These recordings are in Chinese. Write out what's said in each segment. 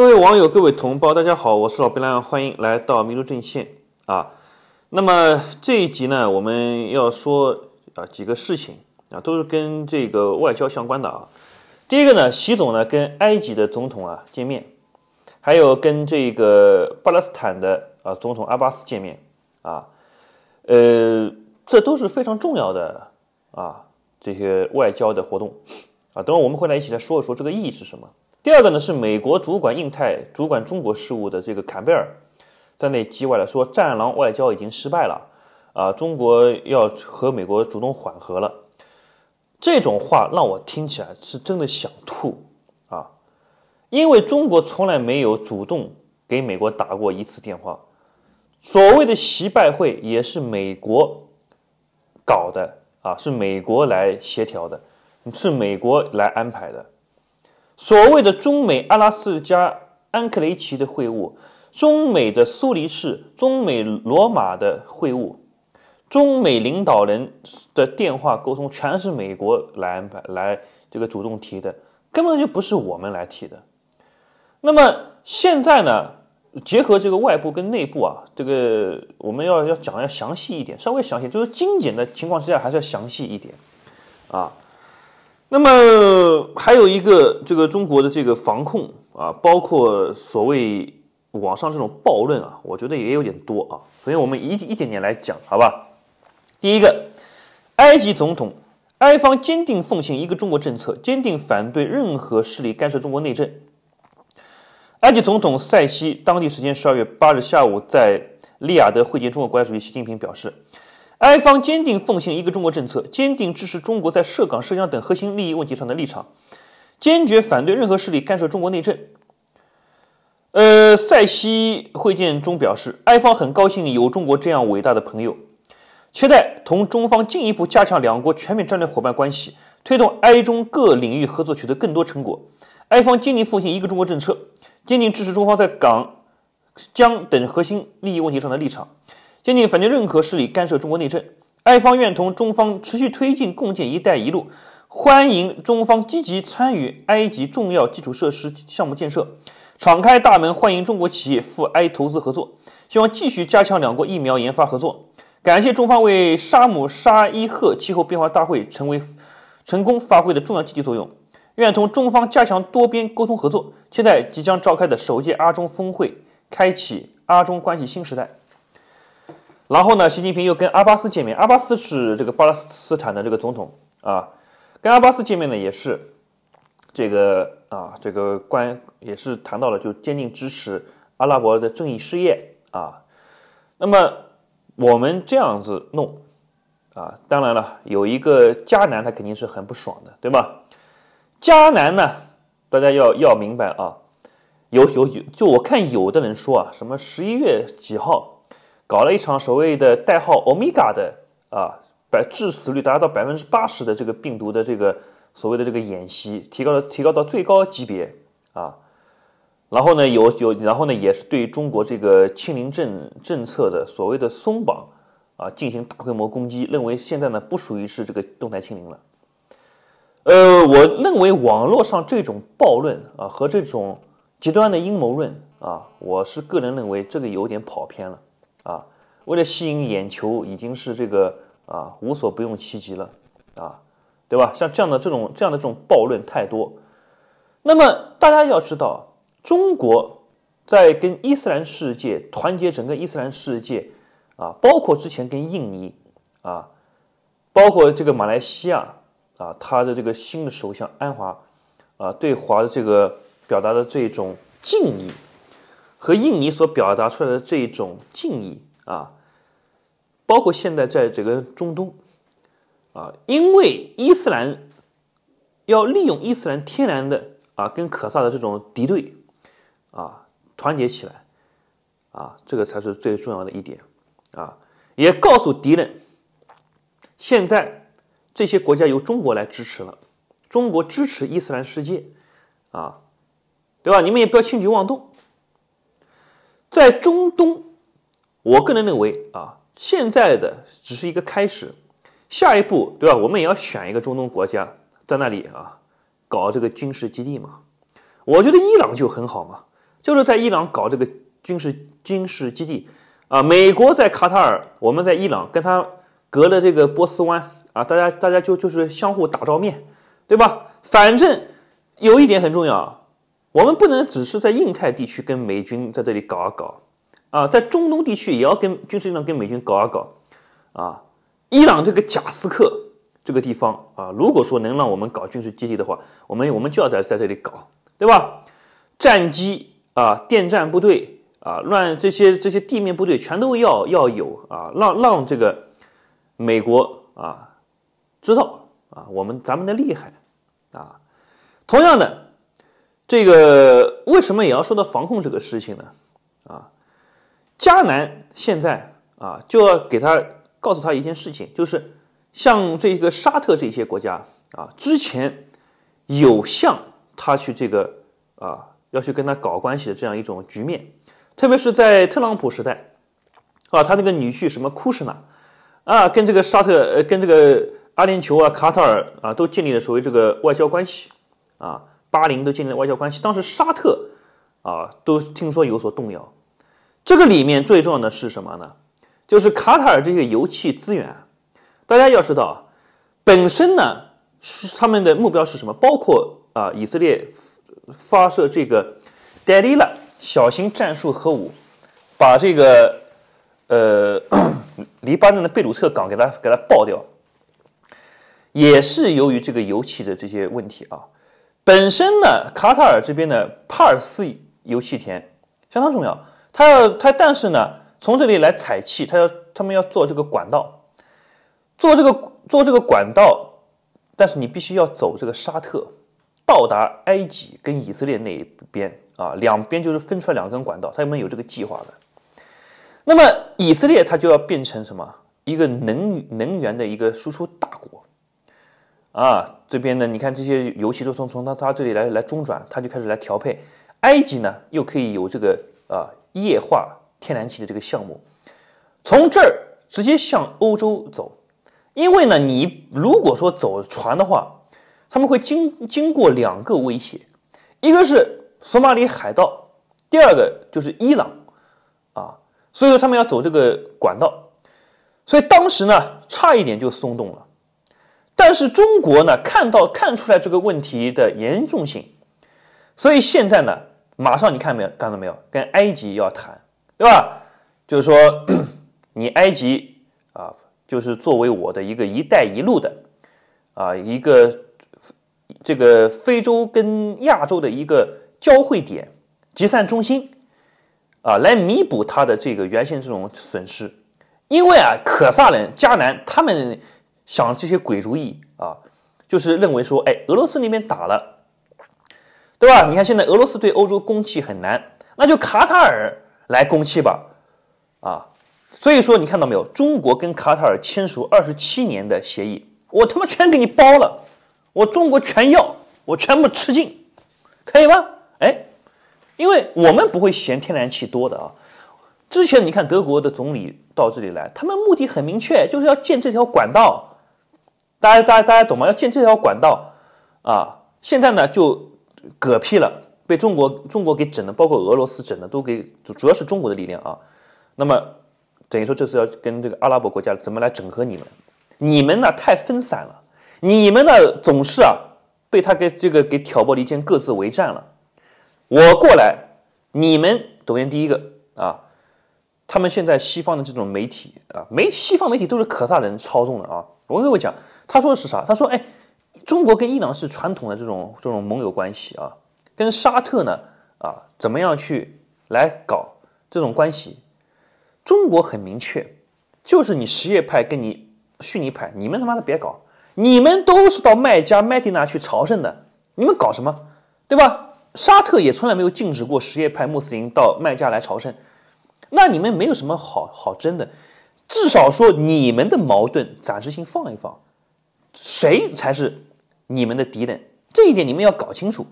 各位网友，各位同胞，大家好，我是老白兰，欢迎来到民族阵线啊。那么这一集呢，我们要说啊几个事情啊，都是跟这个外交相关的啊。第一个呢，习总呢跟埃及的总统啊见面，还有跟这个巴勒斯坦的啊总统阿巴斯见面啊，呃，这都是非常重要的啊这些外交的活动啊。等会我们会来一起来说一说这个意义是什么。第二个呢是美国主管印太、主管中国事务的这个坎贝尔，在那叽歪了，说“战狼外交已经失败了，啊，中国要和美国主动缓和了”，这种话让我听起来是真的想吐啊！因为中国从来没有主动给美国打过一次电话，所谓的习拜会也是美国搞的啊，是美国来协调的，是美国来安排的。所谓的中美阿拉斯加安克雷奇的会晤，中美的苏黎世、中美罗马的会晤，中美领导人的电话沟通全是美国来安排、来这个主动提的，根本就不是我们来提的。那么现在呢，结合这个外部跟内部啊，这个我们要要讲要详细一点，稍微详细，就是精简的情况之下还是要详细一点啊。那么还有一个，这个中国的这个防控啊，包括所谓网上这种暴论啊，我觉得也有点多啊，所以我们一一点点来讲，好吧？第一个，埃及总统埃方坚定奉行一个中国政策，坚定反对任何势力干涉中国内政。埃及总统塞西当地时间十二月八日下午在利雅得会见中国国家主席习近平，表示。埃方坚定奉行一个中国政策，坚定支持中国在涉港涉疆等核心利益问题上的立场，坚决反对任何势力干涉中国内政。呃，塞西会见中表示，埃方很高兴有中国这样伟大的朋友，期待同中方进一步加强两国全面战略伙伴关系，推动埃中各领域合作取得更多成果。埃方坚定奉行一个中国政策，坚定支持中方在港、疆等核心利益问题上的立场。坚定反对任何势力干涉中国内政。埃方愿同中方持续推进共建“一带一路”，欢迎中方积极参与埃及重要基础设施项目建设，敞开大门欢迎中国企业赴埃投资合作。希望继续加强两国疫苗研发合作，感谢中方为沙姆沙伊赫气候变化大会成为成功发挥的重要积极作用。愿同中方加强多边沟通合作，期待即将召开的首届阿中峰会开启阿中关系新时代。然后呢，习近平又跟阿巴斯见面。阿巴斯是这个巴勒斯坦的这个总统啊。跟阿巴斯见面呢，也是这个啊，这个关也是谈到了，就坚定支持阿拉伯的正义事业啊。那么我们这样子弄啊，当然了，有一个迦南，他肯定是很不爽的，对吧？迦南呢，大家要要明白啊，有有有，就我看有的人说啊，什么十一月几号？搞了一场所谓的代号“ Omega 的啊，百致死率达到百分之八十的这个病毒的这个所谓的这个演习，提高了提高到最高级别啊。然后呢，有有，然后呢，也是对中国这个清零政政策的所谓的松绑啊，进行大规模攻击，认为现在呢不属于是这个动态清零了。呃，我认为网络上这种暴论啊和这种极端的阴谋论啊，我是个人认为这个有点跑偏了。啊，为了吸引眼球，已经是这个啊无所不用其极了啊，对吧？像这样的这种这样的这种暴论太多。那么大家要知道，中国在跟伊斯兰世界团结，整个伊斯兰世界啊，包括之前跟印尼啊，包括这个马来西亚啊，他的这个新的首相安华啊，对华的这个表达的这种敬意。和印尼所表达出来的这种敬意啊，包括现在在整个中东啊，因为伊斯兰要利用伊斯兰天然的啊跟可萨的这种敌对啊团结起来啊，这个才是最重要的一点啊，也告诉敌人，现在这些国家由中国来支持了，中国支持伊斯兰世界啊，对吧？你们也不要轻举妄动。在中东，我个人认为啊，现在的只是一个开始，下一步，对吧？我们也要选一个中东国家，在那里啊，搞这个军事基地嘛。我觉得伊朗就很好嘛，就是在伊朗搞这个军事军事基地啊。美国在卡塔尔，我们在伊朗，跟他隔了这个波斯湾啊，大家大家就就是相互打照面，对吧？反正有一点很重要。我们不能只是在印太地区跟美军在这里搞一搞，啊，在中东地区也要跟军事力量跟美军搞一搞，啊，伊朗这个贾斯克这个地方啊，如果说能让我们搞军事基地的话，我们我们就要在在这里搞，对吧？战机啊，电站部队啊，乱这些这些地面部队全都要要有啊，让让这个美国啊知道啊，我们咱们的厉害啊，同样的。这个为什么也要说到防控这个事情呢？啊，迦南现在啊就要给他告诉他一件事情，就是像这个沙特这些国家啊，之前有向他去这个啊要去跟他搞关系的这样一种局面，特别是在特朗普时代啊，他那个女婿什么库什纳啊，跟这个沙特呃跟这个阿联酋啊、卡塔尔啊都建立了所谓这个外交关系啊。巴林都建立了外交关系，当时沙特啊都听说有所动摇。这个里面最重要的是什么呢？就是卡塔尔这个油气资源。大家要知道，本身呢是他们的目标是什么？包括啊，以色列发射这个戴 l a 小型战术核武，把这个呃 黎巴嫩的贝鲁特港给它给它爆掉，也是由于这个油气的这些问题啊。本身呢，卡塔尔这边的帕尔斯油气田相当重要，它要它，但是呢，从这里来采气，它要他们要做这个管道，做这个做这个管道，但是你必须要走这个沙特，到达埃及跟以色列那一边啊，两边就是分出来两根管道，他们有这个计划的。那么以色列它就要变成什么？一个能能源的一个输出大国。啊，这边呢，你看这些油气都从从他他这里来来中转，他就开始来调配。埃及呢，又可以有这个啊液化天然气的这个项目，从这儿直接向欧洲走。因为呢，你如果说走船的话，他们会经经过两个威胁，一个是索马里海盗，第二个就是伊朗啊，所以说他们要走这个管道。所以当时呢，差一点就松动了。但是中国呢，看到看出来这个问题的严重性，所以现在呢，马上你看没有，看到没有，跟埃及要谈，对吧？就是说，你埃及啊，就是作为我的一个“一带一路”的啊一个这个非洲跟亚洲的一个交汇点、集散中心啊，来弥补它的这个原先这种损失，因为啊，可萨人、迦南他们。想这些鬼主意啊，就是认为说，哎，俄罗斯那边打了，对吧？你看现在俄罗斯对欧洲供气很难，那就卡塔尔来供气吧，啊，所以说你看到没有，中国跟卡塔尔签署二十七年的协议，我他妈全给你包了，我中国全要，我全部吃尽，可以吗？哎，因为我们不会嫌天然气多的啊。之前你看德国的总理到这里来，他们目的很明确，就是要建这条管道。大家，大家，大家懂吗？要建这条管道，啊，现在呢就嗝屁了，被中国，中国给整的，包括俄罗斯整的，都给，主主要是中国的力量啊。那么，等于说这是要跟这个阿拉伯国家怎么来整合你们？你们呢太分散了，你们呢总是啊被他给这个给挑拨离间，各自为战了。我过来，你们首先第一个啊，他们现在西方的这种媒体啊，媒西方媒体都是可萨人操纵的啊。我跟各位讲。他说的是啥？他说：“哎，中国跟伊朗是传统的这种这种盟友关系啊，跟沙特呢啊，怎么样去来搞这种关系？中国很明确，就是你什叶派跟你逊尼派，你们他妈的别搞，你们都是到麦加麦地那去朝圣的，你们搞什么？对吧？沙特也从来没有禁止过什叶派穆斯林到麦加来朝圣，那你们没有什么好好争的，至少说你们的矛盾暂时性放一放。”谁才是你们的敌人？这一点你们要搞清楚。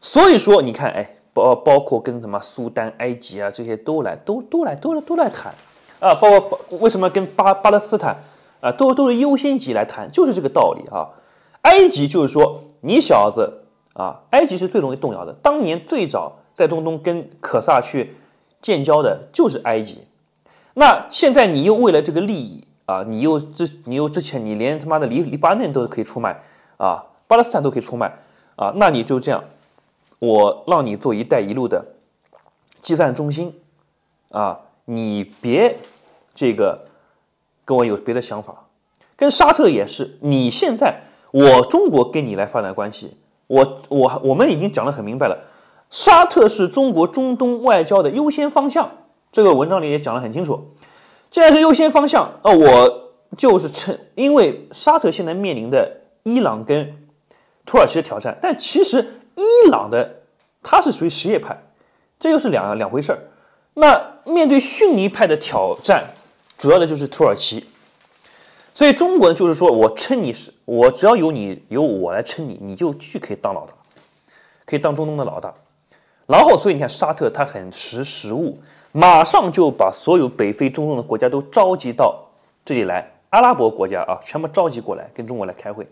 所以说，你看，哎，包包括跟什么苏丹、埃及啊，这些都来，都都来，都都来谈啊。包括为什么跟巴巴勒斯坦啊，都都是优先级来谈，就是这个道理啊。埃及就是说，你小子啊，埃及是最容易动摇的。当年最早在中东跟可萨去建交的就是埃及，那现在你又为了这个利益。啊，你又之你又之前，你连他妈的黎黎巴嫩都可以出卖，啊，巴勒斯坦都可以出卖，啊，那你就这样，我让你做一带一路的计算中心，啊，你别这个跟我有别的想法，跟沙特也是，你现在我中国跟你来发展关系，我我我们已经讲得很明白了，沙特是中国中东外交的优先方向，这个文章里也讲得很清楚。既然是优先方向啊！我就是趁，因为沙特现在面临的伊朗跟土耳其的挑战，但其实伊朗的他是属于什叶派，这又是两两回事儿。那面对逊尼派的挑战，主要的就是土耳其。所以中国呢，就是说我称你，我只要有你，由我来称你，你就去可以当老大，可以当中东的老大。然后，所以你看，沙特他很识时务，马上就把所有北非、中东的国家都召集到这里来，阿拉伯国家啊，全部召集过来跟中国来开会。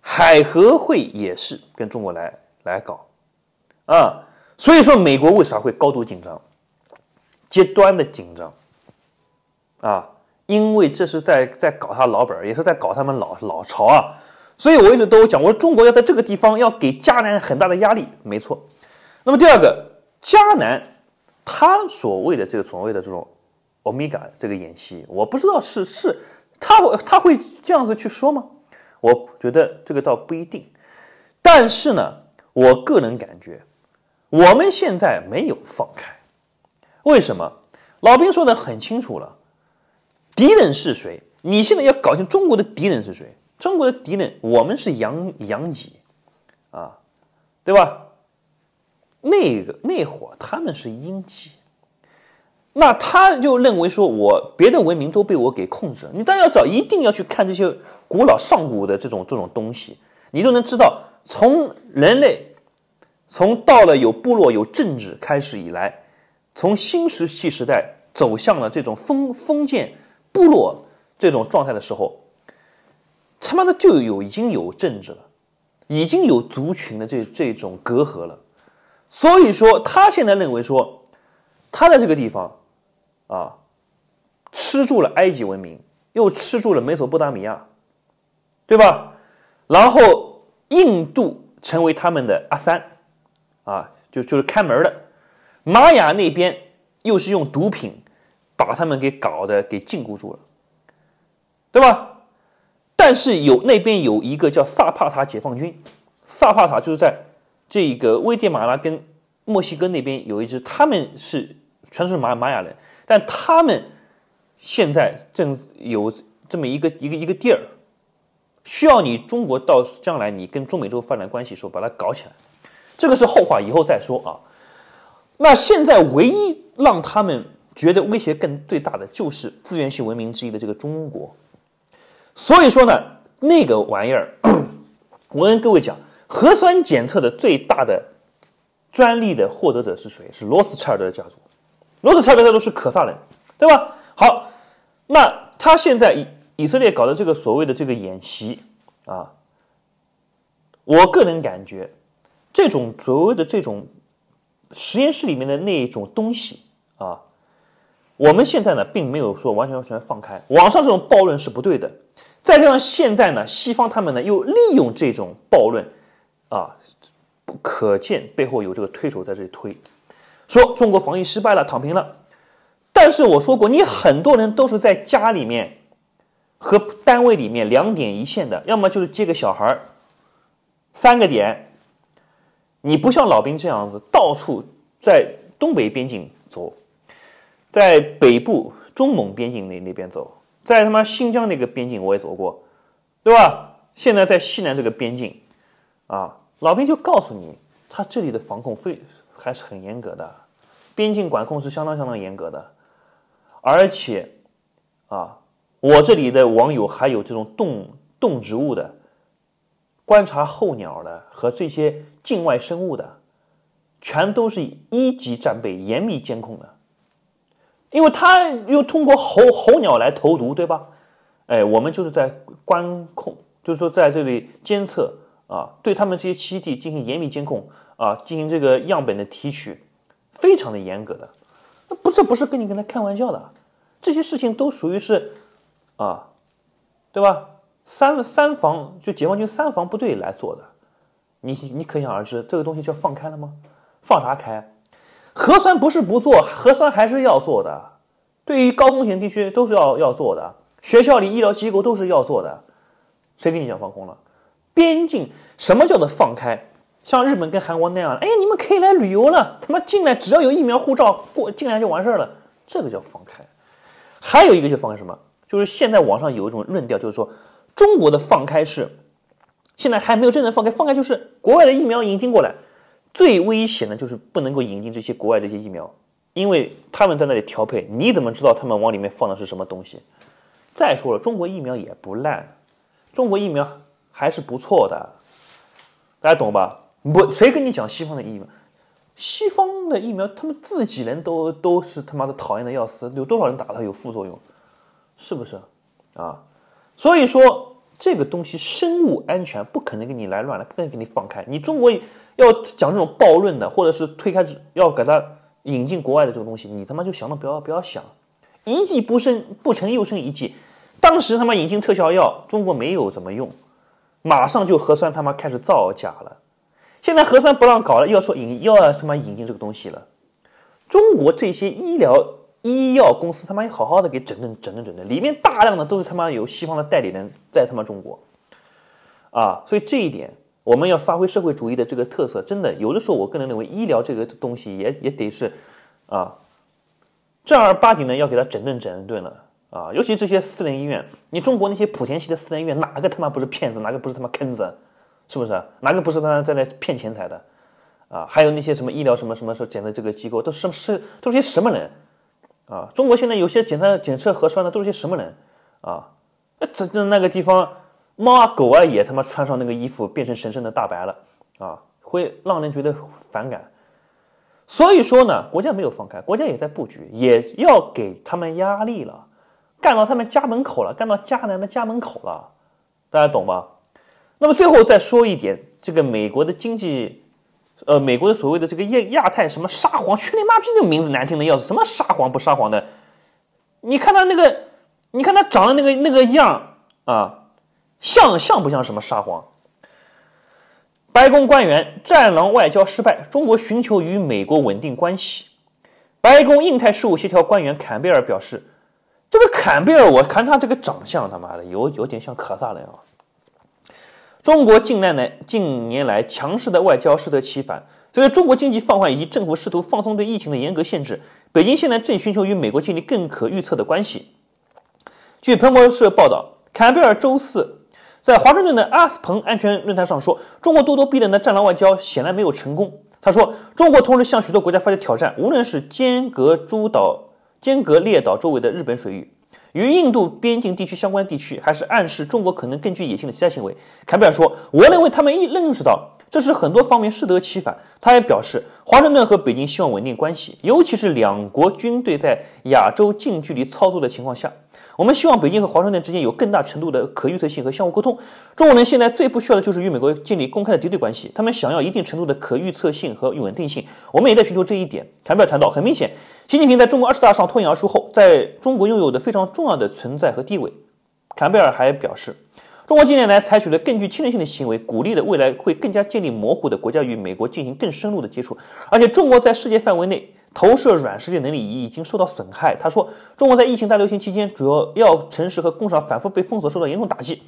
海合会也是跟中国来来搞啊。所以说，美国为啥会高度紧张、极端的紧张啊？因为这是在在搞他老本儿，也是在搞他们老老巢啊。所以我一直都有讲，我说中国要在这个地方要给加南很大的压力，没错。那么第二个，迦南，他所谓的这个所谓的这种欧米伽这个演习，我不知道是是他他会这样子去说吗？我觉得这个倒不一定。但是呢，我个人感觉，我们现在没有放开，为什么？老兵说的很清楚了，敌人是谁？你现在要搞清中国的敌人是谁？中国的敌人，我们是杨杨脊，啊，对吧？那个那会儿他们是阴气，那他就认为说，我别的文明都被我给控制了。你家要找，一定要去看这些古老上古的这种这种东西，你就能知道，从人类从到了有部落有政治开始以来，从新石器时代走向了这种封封建部落这种状态的时候，他妈的就有已经有政治了，已经有族群的这这种隔阂了。所以说，他现在认为说，他在这个地方，啊，吃住了埃及文明，又吃住了美索不达米亚，对吧？然后印度成为他们的阿三，啊，就就是看门的。玛雅那边又是用毒品，把他们给搞的给禁锢住了，对吧？但是有那边有一个叫萨帕塔解放军，萨帕塔就是在。这个危地马拉跟墨西哥那边有一支，他们是传说马玛雅人，但他们现在正有这么一个一个一个地儿，需要你中国到将来你跟中美洲发展关系时候把它搞起来，这个是后话，以后再说啊。那现在唯一让他们觉得威胁更最大的就是资源性文明之一的这个中国，所以说呢，那个玩意儿，我跟各位讲。核酸检测的最大的专利的获得者是谁？是罗斯柴尔德家族。罗斯柴尔德家族是可萨人，对吧？好，那他现在以以色列搞的这个所谓的这个演习啊，我个人感觉，这种所谓的这种实验室里面的那一种东西啊，我们现在呢并没有说完全完全放开，网上这种暴论是不对的。再加上现在呢，西方他们呢又利用这种暴论。啊，可见背后有这个推手在这里推，说中国防疫失败了，躺平了。但是我说过，你很多人都是在家里面和单位里面两点一线的，要么就是接个小孩儿，三个点。你不像老兵这样子，到处在东北边境走，在北部中蒙边境那那边走，在他妈新疆那个边境我也走过，对吧？现在在西南这个边境。啊，老兵就告诉你，他这里的防控非还是很严格的，边境管控是相当相当严格的，而且，啊，我这里的网友还有这种动动植物的观察候鸟的和这些境外生物的，全都是一级战备，严密监控的，因为他又通过候候鸟来投毒，对吧？哎，我们就是在观控，就是说在这里监测。啊，对他们这些基地进行严密监控啊，进行这个样本的提取，非常的严格的，那不是不是跟你跟他开玩笑的，这些事情都属于是啊，对吧？三三防就解放军三防部队来做的，你你可想而知，这个东西就放开了吗？放啥开？核酸不是不做，核酸还是要做的，对于高风险地区都是要要做的，学校里医疗机构都是要做的，谁跟你讲放空了？边境什么叫做放开？像日本跟韩国那样，哎，你们可以来旅游了。他妈进来，只要有疫苗护照过进来就完事儿了，这个叫放开。还有一个就放开什么？就是现在网上有一种论调，就是说中国的放开是现在还没有真正放开。放开就是国外的疫苗引进过来，最危险的就是不能够引进这些国外这些疫苗，因为他们在那里调配，你怎么知道他们往里面放的是什么东西？再说了，中国疫苗也不烂，中国疫苗。还是不错的，大家懂吧？不，谁跟你讲西方的疫苗？西方的疫苗，他们自己人都都是他妈的讨厌的要死，有多少人打它有副作用？是不是啊？所以说这个东西生物安全不可能给你来乱来，不可能给你放开。你中国要讲这种暴论的，或者是推开要给他引进国外的这个东西，你他妈就想都不要不要想，一计不胜不成又胜一计。当时他妈引进特效药，中国没有怎么用。马上就核酸他妈开始造假了，现在核酸不让搞了，又要说引又要他妈引进这个东西了，中国这些医疗医药公司他妈好好的给整顿整顿整顿，里面大量的都是他妈有西方的代理人在他妈中国，啊，所以这一点我们要发挥社会主义的这个特色，真的有的时候我个人认为医疗这个东西也也得是，啊，正儿八经的要给他整顿整顿了。啊，尤其这些私人医院，你中国那些莆田系的私人医院，哪个他妈不是骗子，哪个不是他妈坑子，是不是？哪个不是他在那骗钱财的？啊，还有那些什么医疗什么什么时候检测这个机构，都是是都是些什么人？啊，中国现在有些检测检测核酸的都是些什么人？啊，这这那个地方猫啊狗啊也他妈穿上那个衣服变成神圣的大白了啊，会让人觉得反感。所以说呢，国家没有放开，国家也在布局，也要给他们压力了。干到他们家门口了，干到加拿大家门口了，大家懂吗？那么最后再说一点，这个美国的经济，呃，美国的所谓的这个亚亚太什么沙皇，去你妈逼，这名字难听的要死，什么沙皇不沙皇的？你看他那个，你看他长的那个那个样啊，像像不像什么沙皇？白宫官员战狼外交失败，中国寻求与美国稳定关系。白宫印太事务协调官员坎贝尔表示。这个坎贝尔，我看他这个长相，他妈的有有点像科萨人啊。中国近来来近年来强势的外交适得其反，随着中国经济放缓以及政府试图放松对疫情的严格限制，北京现在正寻求与美国建立更可预测的关系。据彭博社报道，坎贝尔周四在华盛顿的阿斯彭安全论坛上说：“中国咄咄逼人的战狼外交显然没有成功。”他说：“中国同时向许多国家发起挑战，无论是间隔诸岛间隔列岛周围的日本水域与印度边境地区相关地区，还是暗示中国可能更具野性的其他行为。坎贝尔说：“我认为他们一认识到这是很多方面适得其反。”他也表示，华盛顿和北京希望稳定关系，尤其是两国军队在亚洲近距离操作的情况下，我们希望北京和华盛顿之间有更大程度的可预测性和相互沟通。中国人现在最不需要的就是与美国建立公开的敌对关系，他们想要一定程度的可预测性和稳定性。我们也在寻求这一点。坎贝尔谈到，很明显。习近平在中国二十大上脱颖而出后，在中国拥有的非常重要的存在和地位。坎贝尔还表示，中国近年来采取了更具侵略性的行为，鼓励的未来会更加建立模糊的国家与美国进行更深入的接触。而且，中国在世界范围内投射软实力能力已经受到损害。他说，中国在疫情大流行期间，主要城市和工厂反复被封锁，受到严重打击。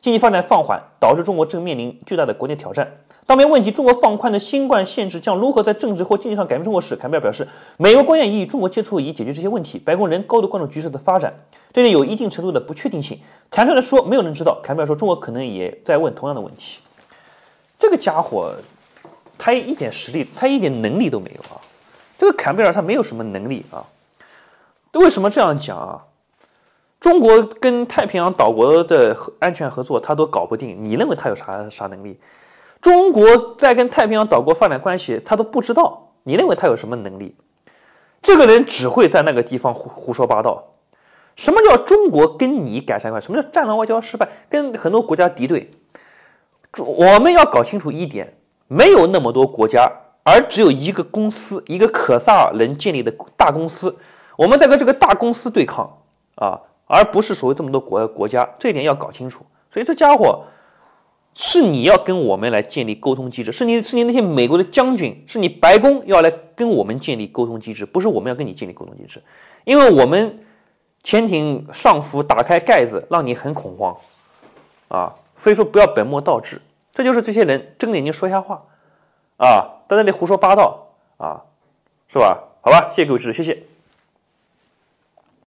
经济发展放缓导致中国正面临巨大的国内挑战。当被问及中国放宽的新冠限制将如何在政治或经济上改变中国时，坎贝尔表示，美国官员已与中国接触以解决这些问题。白宫仍高度关注局势的发展，对此有一定程度的不确定性。坦率地说，没有人知道。坎贝尔说，中国可能也在问同样的问题。这个家伙，他一点实力，他一点能力都没有啊！这个坎贝尔他没有什么能力啊！为什么这样讲啊？中国跟太平洋岛国的安全合作，他都搞不定，你认为他有啥啥能力？中国在跟太平洋岛国发展关系，他都不知道，你认为他有什么能力？这个人只会在那个地方胡胡说八道。什么叫中国跟你改善关系？什么叫战狼外交失败？跟很多国家敌对。我们要搞清楚一点，没有那么多国家，而只有一个公司，一个可萨尔能建立的大公司，我们在跟这个大公司对抗啊。而不是所谓这么多国国家，这一点要搞清楚。所以这家伙是你要跟我们来建立沟通机制，是你是你那些美国的将军，是你白宫要来跟我们建立沟通机制，不是我们要跟你建立沟通机制。因为我们潜艇上浮打开盖子，让你很恐慌啊，所以说不要本末倒置。这就是这些人睁着眼睛说瞎话啊，在那里胡说八道啊，是吧？好吧，谢谢各位支持，谢谢。